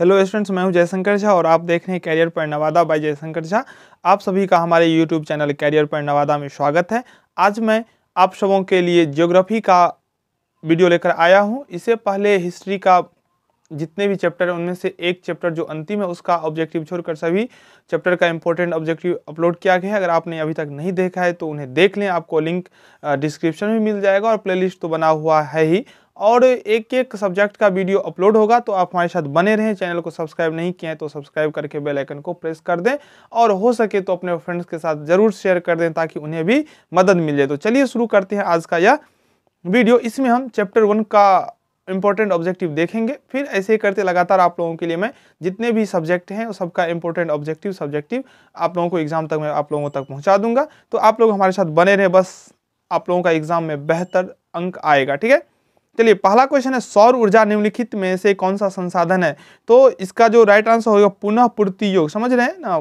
hello students मैं हूं जयशंकर झा और आप देख रहे हैं कैरियर पर नवादा बाय जयशंकर झा आप सभी का हमारे यूट्यूब चैनल कैरियर पर नवादा में स्वागत है आज मैं आप सबों के लिए जियोग्राफी का वीडियो लेकर आया हूं इससे पहले हिस्ट्री का जितने भी चैप्टर हैं उनमें से एक चैप्टर जो अंतिम है उसका ऑब्जेक्टिव छोड़कर सभी चैप्टर का इंपॉर्टेंट ऑब्जेक्टिव अपलोड किया गया है अगर आपने अभी तक नहीं देखा है तो उन्हें देख लें आपको लिंक डिस्क्रिप्शन में मिल जाएगा और प्लेलिस्ट तो बना हुआ है ही और एक एक सब्जेक्ट का वीडियो अपलोड होगा तो आप हमारे साथ बने रहें चैनल को सब्सक्राइब नहीं किया है तो सब्सक्राइब करके बेल आइकन को प्रेस कर दें और हो सके तो अपने फ्रेंड्स के साथ ज़रूर शेयर कर दें ताकि उन्हें भी मदद मिले तो चलिए शुरू करते हैं आज का यह वीडियो इसमें हम चैप्टर वन का इम्पोर्टेंट ऑब्जेक्टिव देखेंगे फिर ऐसे ही करते लगातार आप लोगों के लिए मैं जितने भी सब्जेक्ट हैं सबका इम्पोर्टेंट ऑब्जेक्टिव सब्जेक्टिव आप लोगों को एग्जाम तक मैं आप लोगों तक पहुँचा दूंगा तो आप लोग हमारे साथ बने रहें बस आप लोगों का एग्जाम में बेहतर अंक आएगा ठीक है चलिए पहला क्वेश्चन है सौर ऊर्जा निम्नलिखित में से कौन सा संसाधन है तो इसका जो राइट आंसर होगा पुनः पूर्ति योग समझ रहे हैं ना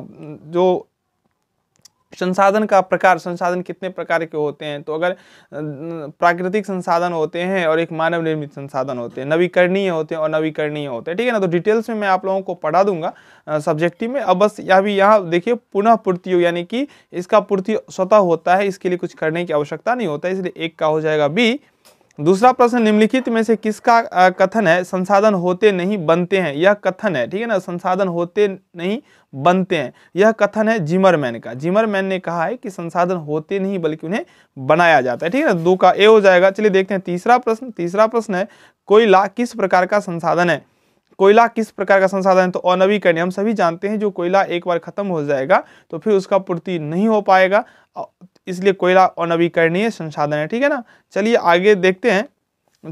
जो संसाधन का प्रकार संसाधन कितने प्रकार के होते हैं तो अगर प्राकृतिक संसाधन होते हैं और एक मानव निर्मित संसाधन होते हैं नवीकरणीय होते हैं और नवीकरणीय होते हैं ठीक है ना तो डिटेल्स में मैं आप लोगों को पढ़ा दूंगा सब्जेक्टिव में अब बस यह भी यहाँ देखिए पुनः पूर्ति हो यानी कि इसका पूर्ति स्वतः होता है इसके लिए कुछ करने की आवश्यकता नहीं होता इसलिए एक का हो जाएगा बी दूसरा प्रश्न निम्नलिखित में से किसका कथन है संसाधन होते नहीं बनते हैं यह कथन है ठीक है ना संसाधन होते नहीं बनते हैं यह कथन है जिमरमैन का जिमरमैन ने कहा है कि संसाधन होते नहीं बल्कि उन्हें बनाया जाता है ठीक है ना दो का ए हो जाएगा चलिए देखते हैं तीसरा प्रश्न तीसरा प्रश्न है कोयला किस प्रकार का संसाधन है कोयला किस प्रकार का संसाधन है तो अनवीकरणीय हम सभी जानते हैं जो कोयला एक बार खत्म हो जाएगा तो फिर उसका पूर्ति नहीं हो पाएगा इसलिए कोयला अनवीकरणीय संसाधन है ठीक है ना चलिए आगे देखते हैं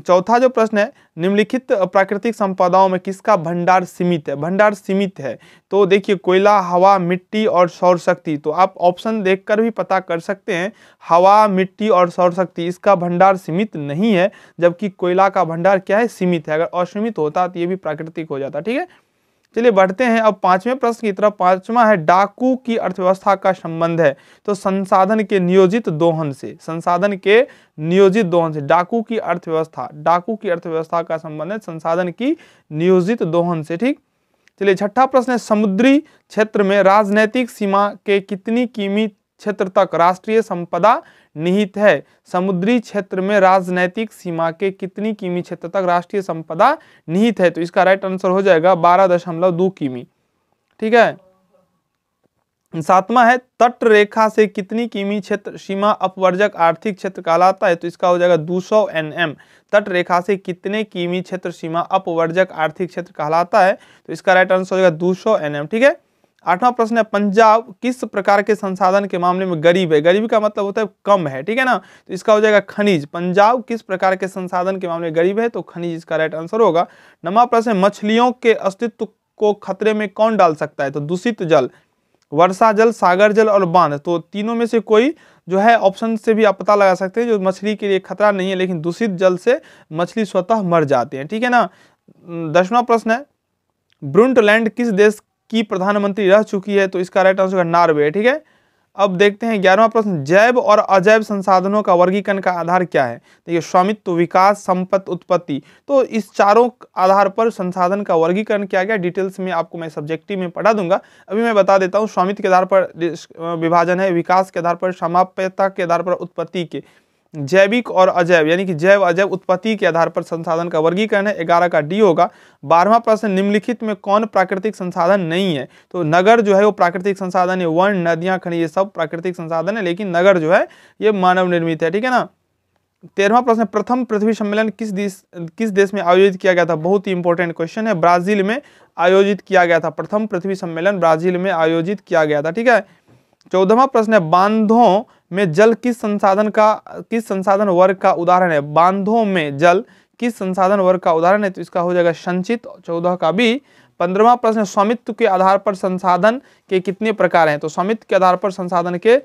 चौथा जो प्रश्न है निम्नलिखित प्राकृतिक संपदाओं में किसका भंडार सीमित है भंडार सीमित है तो देखिए कोयला हवा मिट्टी और सौर शक्ति तो आप ऑप्शन देखकर भी पता कर सकते हैं हवा मिट्टी और सौर शक्ति इसका भंडार सीमित नहीं है जबकि कोयला का भंडार क्या है सीमित है अगर असीमित होता तो ये भी प्राकृतिक हो जाता ठीक है चलिए बढ़ते हैं अब पांचवें प्रश्न की तरफ पांचवा है डाकू की अर्थव्यवस्था का संबंध है तो संसाधन के नियोजित दोहन से संसाधन के नियोजित दोहन से डाकू की अर्थव्यवस्था डाकू की अर्थव्यवस्था का संबंध है संसाधन की नियोजित दोहन से ठीक चलिए छठा प्रश्न है समुद्री क्षेत्र में राजनैतिक सीमा के कितनी किमी क्षेत्र तक राष्ट्रीय संपदा निहित है समुद्री क्षेत्र में राजनैतिक सीमा के कितनी किमी क्षेत्र तक राष्ट्रीय संपदा निहित है तो इसका राइट आंसर हो जाएगा बारह दशमलव दो किमी ठीक है सातवां है तट रेखा से कितनी किमी क्षेत्र सीमा अपवर्जक आर्थिक क्षेत्र कहलाता है तो इसका हो जाएगा 200 सौ एन तट रेखा से कितने किमी क्षेत्र सीमा अपवर्जक आर्थिक क्षेत्र कहलाता है तो इसका राइट आंसर हो जाएगा दो सौ ठीक है आठवां प्रश्न है पंजाब किस प्रकार के संसाधन के मामले में गरीब है गरीबी का मतलब होता है कम है ठीक है ना तो इसका हो जाएगा खनिज पंजाब किस प्रकार के संसाधन के मामले में गरीब है तो खनिज इसका राइट आंसर होगा नवा प्रश्न मछलियों के अस्तित्व को खतरे में कौन डाल सकता है तो दूषित जल वर्षा जल सागर जल और बांध तो तीनों में से कोई जो है ऑप्शन से भी आप पता लगा सकते हैं जो मछली के लिए खतरा नहीं है लेकिन दूषित जल से मछली स्वतः मर जाती है ठीक है ना दसवां प्रश्न है ब्रुंटलैंड किस देश की प्रधानमंत्री रह चुकी है तो इसका राइट आंसर होगा नार्वे ठीक है अब देखते हैं ग्यारहवा प्रश्न जैव और अजैव संसाधनों का वर्गीकरण का आधार क्या है देखिए स्वामित्व विकास संपत्ति उत्पत्ति तो इस चारों आधार पर संसाधन का वर्गीकरण किया गया डिटेल्स में आपको मैं सब्जेक्टिव में पढ़ा दूंगा अभी मैं बता देता हूँ स्वामित्व के आधार पर विभाजन है विकास के आधार पर समाप्यता के आधार पर उत्पत्ति के जैविक और अजैव यानी कि जैव अजैव उत्पत्ति के आधार पर संसाधन का वर्गीकरण है ग्यारह का डी होगा बारहवा प्रश्न निम्नलिखित में कौन प्राकृतिक संसाधन नहीं है तो नगर जो है वो प्राकृतिक संसाधन है वन नदियां खनिज ये सब प्राकृतिक संसाधन है लेकिन नगर जो है ये मानव निर्मित है ठीक है ना तेरहवा प्रश्न प्रथम पृथ्वी सम्मेलन किस देश किस देश में आयोजित किया गया था बहुत ही इंपॉर्टेंट क्वेश्चन है ब्राजील में आयोजित किया गया था प्रथम पृथ्वी सम्मेलन ब्राजील में आयोजित किया गया था ठीक है चौदहवा प्रश्न है बांधों में जल किस संसाधन का किस संसाधन वर्ग का उदाहरण है बांधों में जल किस संसाधन वर्ग का उदाहरण है तो इसका हो जाएगा संचित चौदह का भी पंद्रवा प्रश्न स्वामित्व के आधार पर संसाधन के कितने प्रकार हैं तो स्वामित्व के आधार पर संसाधन के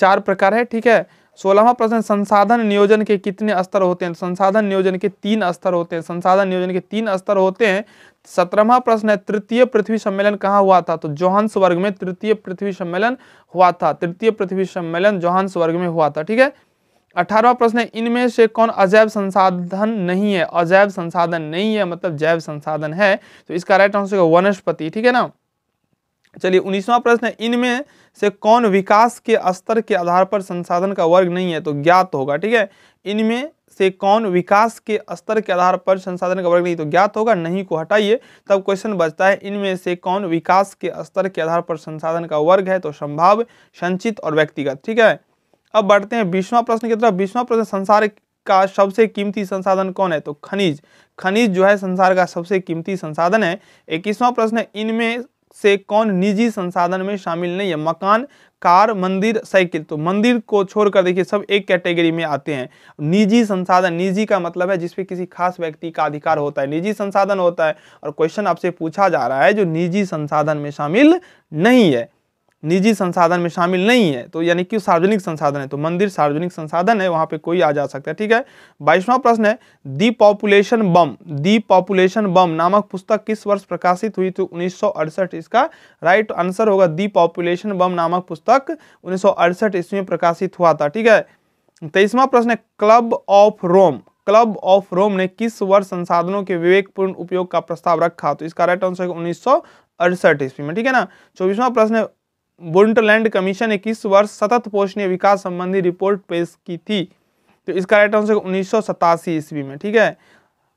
चार प्रकार है ठीक है सोलहवा प्रश्न संसाधन नियोजन के कितने स्तर होते हैं तो संसाधन नियोजन के तीन स्तर होते हैं संसाधन नियोजन के तीन स्तर होते हैं सत्रहवा प्रश्न है तृतीय पृथ्वी सम्मेलन कहाँ हुआ था तो जोहान्सबर्ग में तृतीय पृथ्वी सम्मेलन हुआ था तृतीय पृथ्वी सम्मेलन जोहान्सबर्ग में हुआ था ठीक है अठारवा प्रश्न है इनमें से कौन अजैव संसाधन नहीं है अजैव संसाधन नहीं है मतलब जैव संसाधन है तो इसका राइट आंसर होगा वनस्पति ठीक है ना चलिए उन्नीसवा प्रश्न है इनमें से कौन विकास के स्तर के आधार पर संसाधन का वर्ग नहीं है तो ज्ञात होगा ठीक है इनमें से कौन विकास के स्तर के आधार पर संसाधन का वर्ग नहीं तो ज्ञात होगा नहीं को हटाइए तब क्वेश्चन बचता है इनमें से कौन विकास के स्तर के आधार पर संसाधन का वर्ग है तो संभाव संचित और व्यक्तिगत ठीक है अब बढ़ते हैं बीसवां प्रश्न की तरफ बीसवां प्रश्न संसार का सबसे कीमती संसाधन कौन है तो खनिज खनिज जो है संसार का सबसे कीमती संसाधन है इक्कीसवां प्रश्न इनमें से कौन निजी संसाधन में शामिल नहीं है मकान कार मंदिर साइकिल तो मंदिर को छोड़कर देखिए सब एक कैटेगरी में आते हैं निजी संसाधन निजी का मतलब है जिसपे किसी खास व्यक्ति का अधिकार होता है निजी संसाधन होता है और क्वेश्चन आपसे पूछा जा रहा है जो निजी संसाधन में शामिल नहीं है निजी संसाधन में शामिल नहीं है तो यानी कि सार्वजनिक संसाधन है तो मंदिर सार्वजनिक संसाधन है वहाँ पे कोई आ जा सकता है ठीक है बाईसवा प्रश्न है दी पॉपुलेशन बम दी पॉपुलेशन बम नामक पुस्तक किस वर्ष प्रकाशित हुई थी उन्नीस इसका राइट आंसर होगा दी पॉपुलेशन बम नामक पुस्तक उन्नीस ईस्वी में प्रकाशित हुआ था ठीक है तेईसवा प्रश्न है club of Rome club of Rome ने किस वर्ष संसाधनों के विवेकपूर्ण उपयोग का प्रस्ताव रखा तो इसका राइट आंसर उन्नीस सौ अड़सठ ईस्वी में ठीक है ना चौबीसवा प्रश्न है बोन्टलैंड कमीशन 21 वर्ष सतत पोषणीय विकास संबंधी रिपोर्ट पेश की थी तो इसका राइट आंसर उन्नीस ईस्वी में ठीक है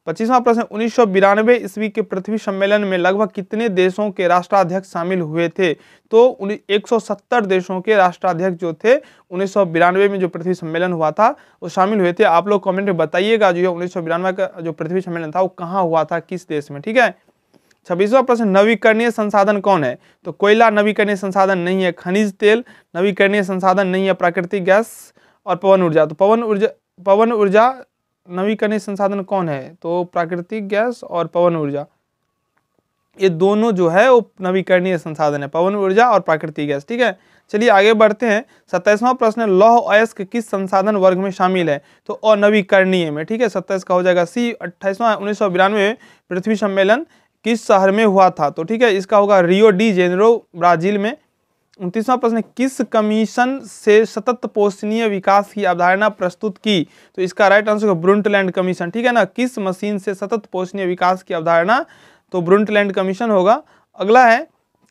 पच्चीसवां प्रश्न उन्नीस सौ बिरानवे ईस्वी के पृथ्वी सम्मेलन में लगभग कितने देशों के राष्ट्राध्यक्ष शामिल हुए थे तो 170 देशों के राष्ट्राध्यक्ष जो थे उन्नीस सौ बिरानवे में जो पृथ्वी सम्मेलन हुआ था वो शामिल हुए थे आप लोग कमेंट में बताइएगा जो है उन्नीस सौ बिरानवे का जो पृथ्वी सम्मेलन था वो कहाँ हुआ था किस देश में ठीक है छब्बीसवा प्रश्न नवीकरणीय संसाधन कौन है तो कोयला नवीकरणीय संसाधन नहीं है खनिज तेल नवीकरणीय संसाधन नहीं है प्राकृतिक गैस और पवन ऊर्जा तो पवन ऊर्जा पवन ऊर्जा नवीकरणीय संसाधन कौन है तो प्राकृतिक गैस और पवन ऊर्जा ये दोनों जो है वो नवीकरणीय संसाधन है पवन ऊर्जा और प्राकृतिक गैस ठीक है चलिए आगे बढ़ते हैं सत्ताईसवां प्रश्न लौह अयस्क किस संसाधन वर्ग में शामिल है तो अनवीकरणीय में ठीक है सत्ताईस का हो जाएगा सी अट्ठाईसवां उन्नीस सौ बिरानवे पृथ्वी सम्मेलन किस शहर में हुआ था तो ठीक है इसका होगा रियो डी जेनरो ब्राजील में उनतीसवां प्रश्न किस कमीशन से सतत पोषणीय विकास की अवधारणा प्रस्तुत की तो इसका राइट आंसर होगा ब्रुंटलैंड कमीशन ठीक है ना किस मशीन से सतत पोषणीय विकास की अवधारणा तो ब्रुंटलैंड कमीशन होगा अगला है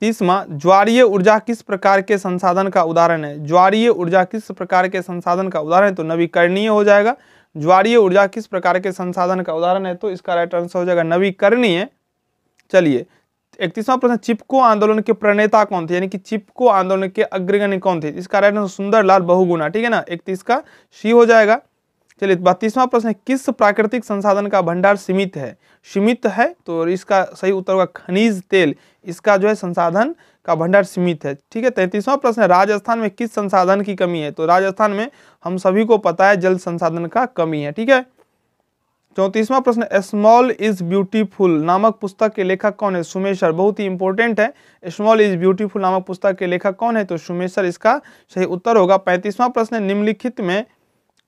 तीसवा ज्वारीय ऊर्जा किस प्रकार के संसाधन का उदाहरण है ज्वारीय ऊर्जा किस प्रकार के संसाधन का उदाहरण है तो नवीकरणीय हो जाएगा ज्वारीय ऊर्जा किस प्रकार के संसाधन का उदाहरण है तो इसका राइट आंसर हो जाएगा नवीकरणीय चलिए इकतीसवां प्रश्न चिपको आंदोलन के प्रणेता कौन थे यानी कि चिपको आंदोलन के अग्रगण्य कौन थे इसका राइट आंसर सुंदरलाल बहुगुना ठीक है ना इकतीस का सी हो जाएगा चलिए बत्तीसवां प्रश्न किस प्राकृतिक संसाधन का भंडार सीमित है सीमित है तो इसका सही उत्तर होगा खनिज तेल इसका जो है संसाधन का भंडार सीमित है ठीक है तैंतीसवां प्रश्न है राजस्थान में किस संसाधन की कमी है तो राजस्थान में हम सभी को पता है जल संसाधन का कमी है ठीक है चौंतीसवां प्रश्न स्मॉल इज ब्यूटीफुल नामक पुस्तक के लेखक कौन है सुमेशर बहुत ही इंपॉर्टेंट है स्मॉल इज ब्यूटीफुल नामक पुस्तक के लेखक कौन है तो सुमेशर इसका सही उत्तर होगा पैंतीसवां प्रश्न निम्नलिखित में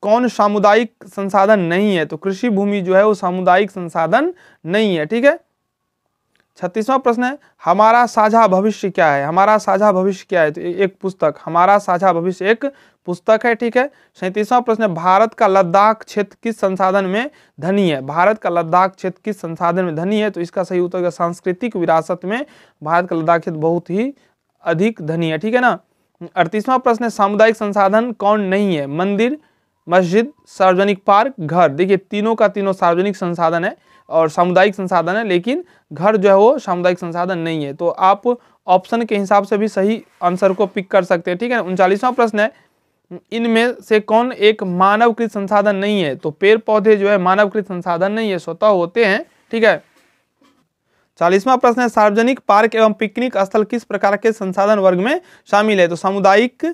कौन सामुदायिक संसाधन नहीं है तो कृषि भूमि जो है वो सामुदायिक संसाधन नहीं है ठीक है छत्तीसवां प्रश्न है हमारा साझा भविष्य क्या है हमारा साझा भविष्य क्या है तो एक पुस्तक हमारा साझा भविष्य एक पुस्तक है ठीक है सैंतीसवां प्रश्न भारत का लद्दाख क्षेत्र किस संसाधन में धनी है भारत का लद्दाख क्षेत्र किस संसाधन में धनी है तो इसका सही उत्तर सांस्कृतिक विरासत में भारत का लद्दाख क्षेत्र बहुत ही अधिक धनी है ठीक है ना अड़तीसवां प्रश्न सामुदायिक संसाधन कौन नहीं है मंदिर मस्जिद सार्वजनिक पार्क घर देखिए तीनों का तीनों सार्वजनिक संसाधन है और सामुदायिक संसाधन है लेकिन घर जो है वो सामुदायिक संसाधन नहीं है तो आप ऑप्शन के हिसाब से भी सही आंसर को पिक कर सकते हैं ठीक है उनचालीसवां प्रश्न है इनमें से कौन एक मानवकृत संसाधन नहीं है तो पेड़ पौधे जो है मानवकृत संसाधन नहीं है स्वतः होते हैं ठीक है चालीसवां प्रश्न है सार्वजनिक पार्क एवं पिकनिक स्थल किस प्रकार के संसाधन वर्ग में शामिल है तो सामुदायिक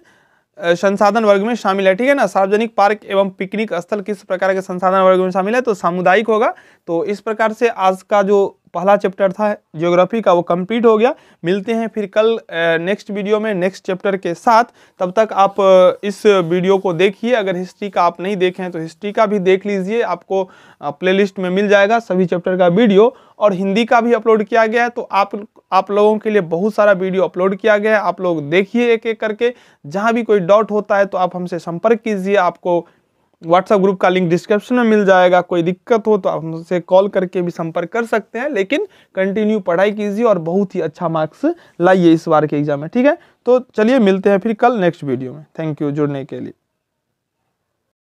संसाधन वर्ग में शामिल है ठीक है ना सार्वजनिक पार्क एवं पिकनिक स्थल किस प्रकार के संसाधन वर्ग में शामिल है तो सामुदायिक होगा तो इस प्रकार से आज का जो पहला चैप्टर था जियोग्राफी का वो कंप्लीट हो गया मिलते हैं फिर कल नेक्स्ट वीडियो में नेक्स्ट चैप्टर के साथ तब तक आप इस वीडियो को देखिए अगर हिस्ट्री का आप नहीं देखें तो हिस्ट्री का भी देख लीजिए आपको प्लेलिस्ट में मिल जाएगा सभी चैप्टर का वीडियो और हिंदी का भी अपलोड किया गया है तो आप आप लोगों के लिए बहुत सारा वीडियो अपलोड किया गया है आप लोग देखिए एक एक करके जहाँ भी कोई डाउट होता है तो आप हमसे संपर्क कीजिए आपको व्हाट्सएप ग्रुप का लिंक डिस्क्रिप्शन में मिल जाएगा कोई दिक्कत हो तो आप हमसे कॉल करके भी संपर्क कर सकते हैं लेकिन कंटिन्यू पढ़ाई कीजिए और बहुत ही अच्छा मार्क्स लाइए इस बार के एग्जाम में ठीक है तो चलिए मिलते हैं फिर कल नेक्स्ट वीडियो में थैंक यू जुड़ने के लिए